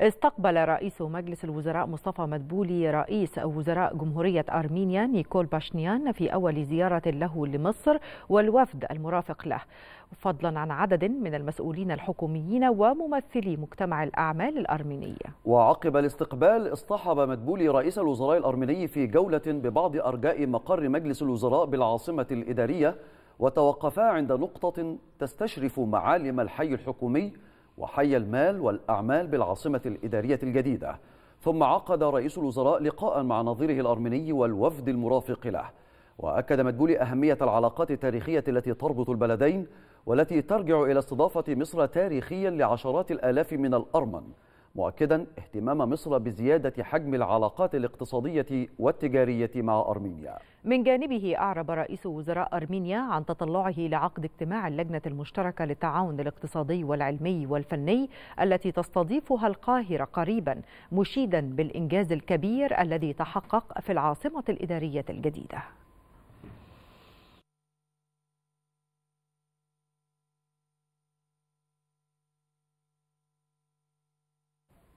استقبل رئيس مجلس الوزراء مصطفى مدبولي رئيس وزراء جمهورية أرمينيا نيكول باشنيان في أول زيارة له لمصر والوفد المرافق له فضلا عن عدد من المسؤولين الحكوميين وممثلي مجتمع الأعمال الأرمينية وعقب الاستقبال اصطحب مدبولي رئيس الوزراء الأرميني في جولة ببعض أرجاء مقر مجلس الوزراء بالعاصمة الإدارية وتوقفا عند نقطة تستشرف معالم الحي الحكومي وحي المال والأعمال بالعاصمة الإدارية الجديدة ثم عقد رئيس الوزراء لقاء مع نظيره الأرمني والوفد المرافق له وأكد مدبولي أهمية العلاقات التاريخية التي تربط البلدين والتي ترجع إلى استضافة مصر تاريخيا لعشرات الآلاف من الأرمن مؤكدا اهتمام مصر بزيادة حجم العلاقات الاقتصادية والتجارية مع أرمينيا من جانبه أعرب رئيس وزراء أرمينيا عن تطلعه لعقد اجتماع اللجنة المشتركة للتعاون الاقتصادي والعلمي والفني التي تستضيفها القاهرة قريبا مشيدا بالإنجاز الكبير الذي تحقق في العاصمة الإدارية الجديدة